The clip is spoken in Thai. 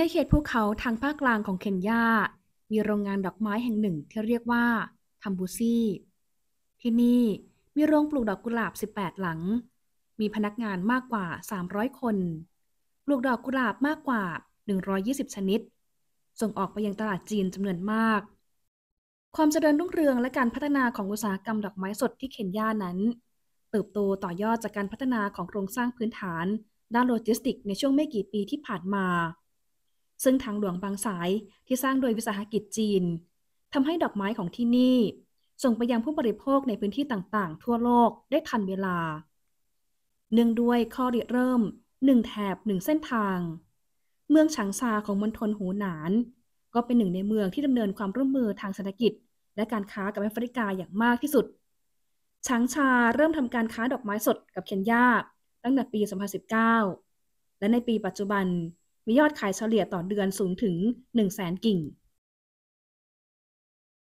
ในเขตภูเขาทางภาคกลางของเคนยา มีโรงงานดอกไม้แห่งหนึ่งที่เรียกว่าทัมบูซีที่นี่มีโรงปลูกดอกกุหลาบ 18 หลัง มีพนักงานมากกว่า 300 คน ปลูกดอกกุหลาบมากกว่า 120 ชนิด ส่งออกไปยังตลาดจีนจำนวนมาก ความเจริญรุ่งเรืองและการพัฒนาของอุตสาหกรรมดอกไม้สดที่เคนยา นั้นเติบโตต่อยอดจากการพัฒนาของโครงสร้างพื้นฐานด้านโลจิสติกในช่วงไม่กี่ปีที่ผ่านมาซึ่งทางหลวงบางสายที่สร้างโดยวิสาหกิจจีนทำให้ดอกไม้ของที่นี่ส่งไปยังผู้บริโภคในพื้นที่ต่างๆ ทั่วโลกได้ทันเวลาเนื่องด้วยข้อริเริ่มหนึ่งแถบหนึ่งเส้นทาง เมืองฉางซาของมณฑลหูหนาน ก็เป็นหนึ่งในเมืองที่ดำเนินความร่วมมือทางเศรษฐกิจ และการค้ากับแอฟริกาอย่างมากที่สุดฉางชาเริ่มทำการค้าดอกไม้สดกับเคนยาตั้งแต่ปี 2019 และในปีปัจจุบันมียอดขายเฉลี่ยต่อเดือนสูงถึง1 0 0 0 0แสนกิ่ง